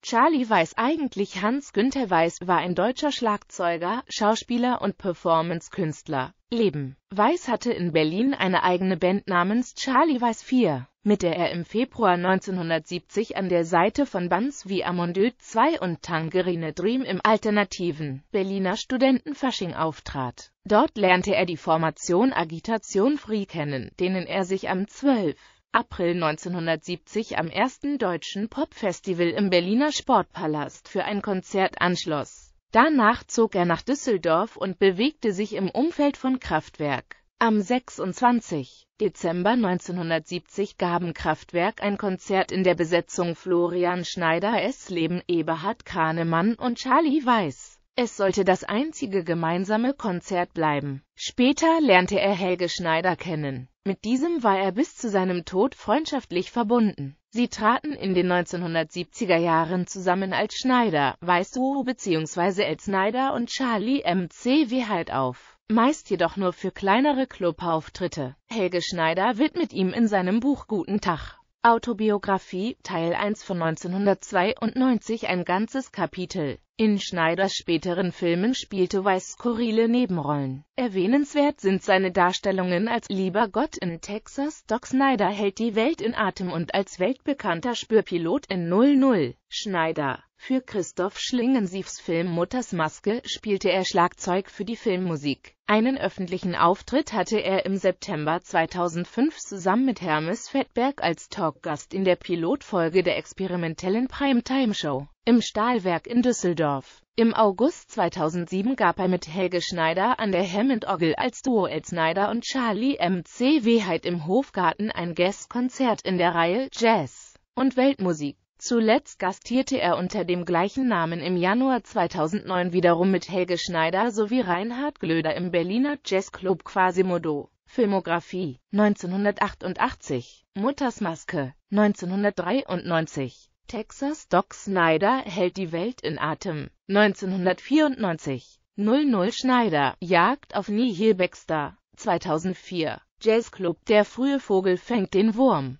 Charlie Weiss eigentlich Hans Günther Weiss war ein deutscher Schlagzeuger, Schauspieler und Performance-Künstler. Leben. Weiss hatte in Berlin eine eigene Band namens Charlie Weiss 4, mit der er im Februar 1970 an der Seite von Bands wie Amondieu 2 und Tangerine Dream im alternativen Berliner Studentenfasching auftrat. Dort lernte er die Formation Agitation Free kennen, denen er sich am 12. April 1970 am ersten deutschen Popfestival im Berliner Sportpalast für ein Konzert anschloss. Danach zog er nach Düsseldorf und bewegte sich im Umfeld von Kraftwerk. Am 26. Dezember 1970 gaben Kraftwerk ein Konzert in der Besetzung Florian Schneider, Esleben, Eberhard Kranemann und Charlie Weiß. Es sollte das einzige gemeinsame Konzert bleiben. Später lernte er Helge Schneider kennen. Mit diesem war er bis zu seinem Tod freundschaftlich verbunden. Sie traten in den 1970er Jahren zusammen als Schneider, Weißruhe bzw. als Schneider und Charlie MCW Halt auf, meist jedoch nur für kleinere Clubauftritte. Helge Schneider widmet ihm in seinem Buch Guten Tag. Autobiografie, Teil 1 von 1992 ein ganzes Kapitel. In Schneiders späteren Filmen spielte Weiss skurrile Nebenrollen. Erwähnenswert sind seine Darstellungen als lieber Gott in Texas, Doc Snyder hält die Welt in Atem und als weltbekannter Spürpilot in 00. Schneider für Christoph Schlingensiefs Film Mutters Maske spielte er Schlagzeug für die Filmmusik. Einen öffentlichen Auftritt hatte er im September 2005 zusammen mit Hermes Fettberg als Talkgast in der Pilotfolge der experimentellen Primetime-Show im Stahlwerk in Düsseldorf. Im August 2007 gab er mit Helge Schneider an der Hammond-Orgel als Duo Ed Snyder und Charlie M.C. Weheit im Hofgarten ein Gastkonzert in der Reihe Jazz und Weltmusik. Zuletzt gastierte er unter dem gleichen Namen im Januar 2009 wiederum mit Helge Schneider sowie Reinhard Glöder im Berliner Jazzclub Quasimodo. Filmografie 1988, Muttersmaske 1993, Texas Doc Schneider hält die Welt in Atem 1994, 00 Schneider, Jagd auf Nihil Baxter 2004, Jazzclub Der frühe Vogel fängt den Wurm